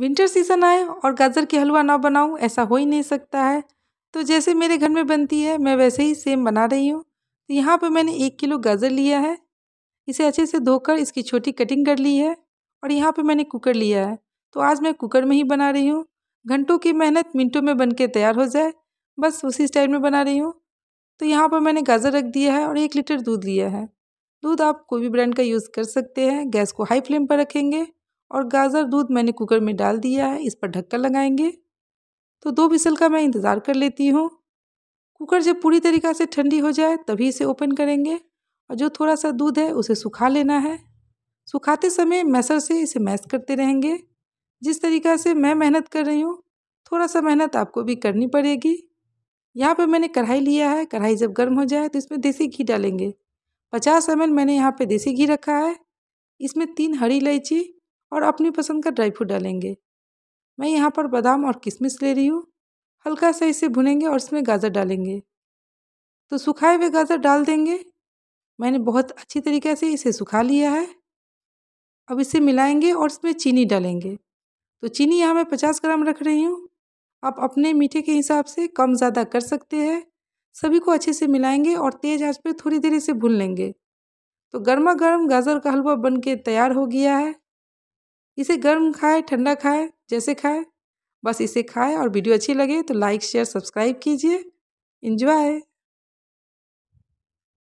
winter season आए और गाजर के हलवा ना बनाऊं ऐसा हो ही नहीं सकता है तो जैसे मेरे घर में बनती है मैं वैसे ही सेम बना रही हूँ तो यहाँ पर मैंने एक किलो गाजर लिया है इसे अच्छे से धोकर इसकी छोटी कटिंग कर ली है और यहाँ पर मैंने कुकर लिया है तो आज मैं कुकर में ही बना रही हूँ घंटों की मेहनत मिनटों में बन के तैयार हो जाए बस उसी स्टाइल में बना रही हूँ तो यहाँ पर मैंने गाजर रख दिया है और एक लीटर दूध लिया है दूध आप कोई भी ब्रांड का यूज़ कर सकते हैं गैस को हाई फ्लेम पर रखेंगे और गाजर दूध मैंने कुकर में डाल दिया है इस पर ढक्कन लगाएंगे तो दो बिसल का मैं इंतज़ार कर लेती हूँ कुकर जब पूरी तरीक़ा से ठंडी हो जाए तभी इसे ओपन करेंगे और जो थोड़ा सा दूध है उसे सुखा लेना है सुखाते समय मैसर से इसे मैस करते रहेंगे जिस तरीक़ा से मैं मेहनत कर रही हूँ थोड़ा सा मेहनत आपको भी करनी पड़ेगी यहाँ पर मैंने कढ़ाई लिया है कढ़ाई जब गर्म हो जाए तो इसमें देसी घी डालेंगे पचास एम मैंने यहाँ पर देसी घी रखा है इसमें तीन हरी इलायची और अपनी पसंद का ड्राई फ्रूट डालेंगे मैं यहाँ पर बादाम और किशमिश ले रही हूँ हल्का सा इसे भुनेंगे और इसमें गाजर डालेंगे तो सुखाए हुए गाजर डाल देंगे मैंने बहुत अच्छी तरीके से इसे सुखा लिया है अब इसे मिलाएंगे और इसमें चीनी डालेंगे तो चीनी यहाँ मैं पचास ग्राम रख रही हूँ आप अपने मीठे के हिसाब से कम ज़्यादा कर सकते हैं सभी को अच्छे से मिलाएंगे और तेज़ आंच पर थोड़ी देर इसे भून लेंगे तो गर्मा गर्म गाजर का हलवा बन के तैयार हो गया है इसे गर्म खाए ठंडा खाए जैसे खाए बस इसे खाए और वीडियो अच्छी लगे तो लाइक शेयर सब्सक्राइब कीजिए इन्जॉय